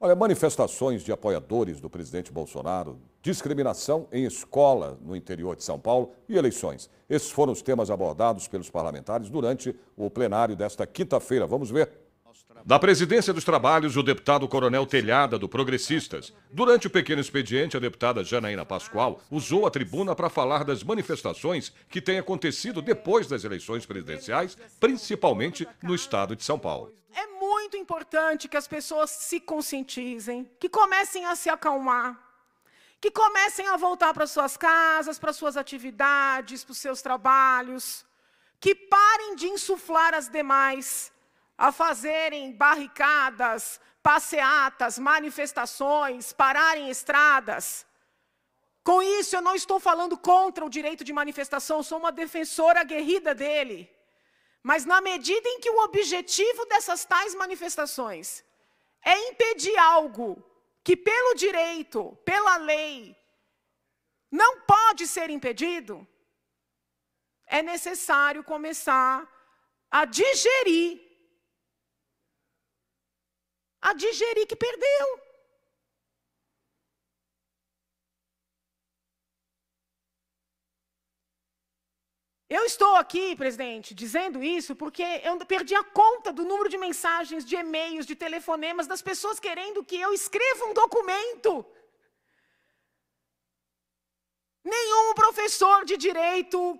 Olha, manifestações de apoiadores do presidente Bolsonaro, discriminação em escola no interior de São Paulo e eleições. Esses foram os temas abordados pelos parlamentares durante o plenário desta quinta-feira. Vamos ver. Da presidência dos trabalhos, o deputado Coronel Telhada, do Progressistas. Durante o pequeno expediente, a deputada Janaína Pascoal usou a tribuna para falar das manifestações que têm acontecido depois das eleições presidenciais, principalmente no estado de São Paulo. É muito importante que as pessoas se conscientizem, que comecem a se acalmar, que comecem a voltar para suas casas, para suas atividades, para os seus trabalhos, que parem de insuflar as demais a fazerem barricadas, passeatas, manifestações, pararem estradas. Com isso, eu não estou falando contra o direito de manifestação, sou uma defensora aguerrida dele. Mas na medida em que o objetivo dessas tais manifestações é impedir algo que, pelo direito, pela lei, não pode ser impedido, é necessário começar a digerir. A digerir que perdeu. Eu estou aqui, presidente, dizendo isso porque eu perdi a conta do número de mensagens, de e-mails, de telefonemas das pessoas querendo que eu escreva um documento. Nenhum professor de direito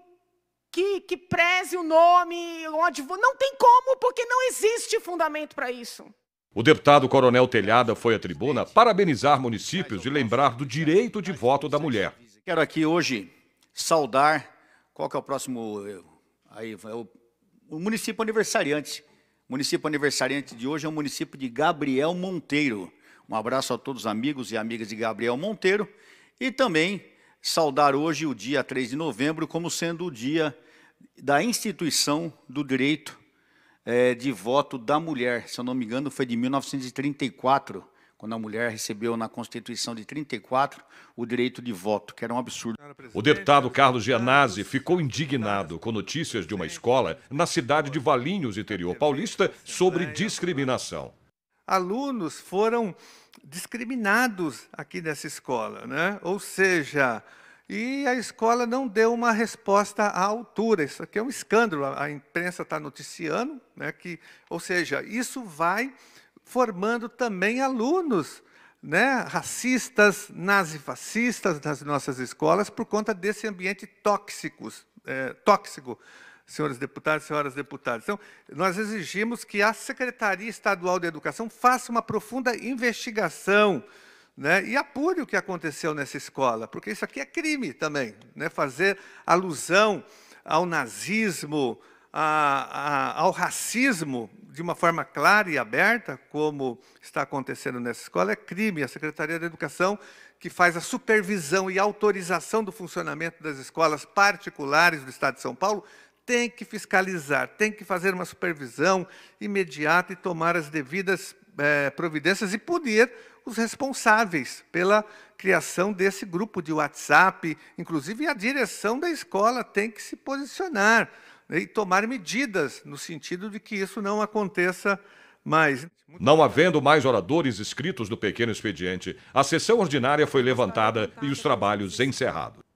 que, que preze o nome, não tem como, porque não existe fundamento para isso. O deputado Coronel Telhada foi à tribuna parabenizar municípios e lembrar do direito de voto da mulher. Quero aqui hoje saudar qual que é o próximo? Eh, aí, é o, o município aniversariante. O município aniversariante de hoje é o município de Gabriel Monteiro. Um abraço a todos os amigos e amigas de Gabriel Monteiro. E também saudar hoje o dia 3 de novembro como sendo o dia da instituição do direito é, de voto da mulher. Se eu não me engano, foi de 1934 quando a mulher recebeu na Constituição de 34 o direito de voto, que era um absurdo. O deputado Carlos Gianazzi ficou indignado com notícias de uma escola na cidade de Valinhos, interior paulista, sobre discriminação. Alunos foram discriminados aqui nessa escola, né? Ou seja, e a escola não deu uma resposta à altura. Isso aqui é um escândalo. A imprensa está noticiando, né, que, ou seja, isso vai formando também alunos né, racistas, nazifascistas nas nossas escolas por conta desse ambiente tóxicos, é, tóxico, senhores deputados, senhoras deputadas. Então, nós exigimos que a Secretaria Estadual de Educação faça uma profunda investigação né, e apure o que aconteceu nessa escola, porque isso aqui é crime também, né, fazer alusão ao nazismo, a, a, ao racismo de uma forma clara e aberta, como está acontecendo nessa escola, é crime. A Secretaria da Educação, que faz a supervisão e autorização do funcionamento das escolas particulares do Estado de São Paulo, tem que fiscalizar, tem que fazer uma supervisão imediata e tomar as devidas é, providências e punir os responsáveis pela criação desse grupo de WhatsApp. Inclusive, a direção da escola tem que se posicionar né, e tomar medidas no sentido de que isso não aconteça mais. Não havendo mais oradores inscritos do pequeno expediente, a sessão ordinária foi levantada e os trabalhos encerrados.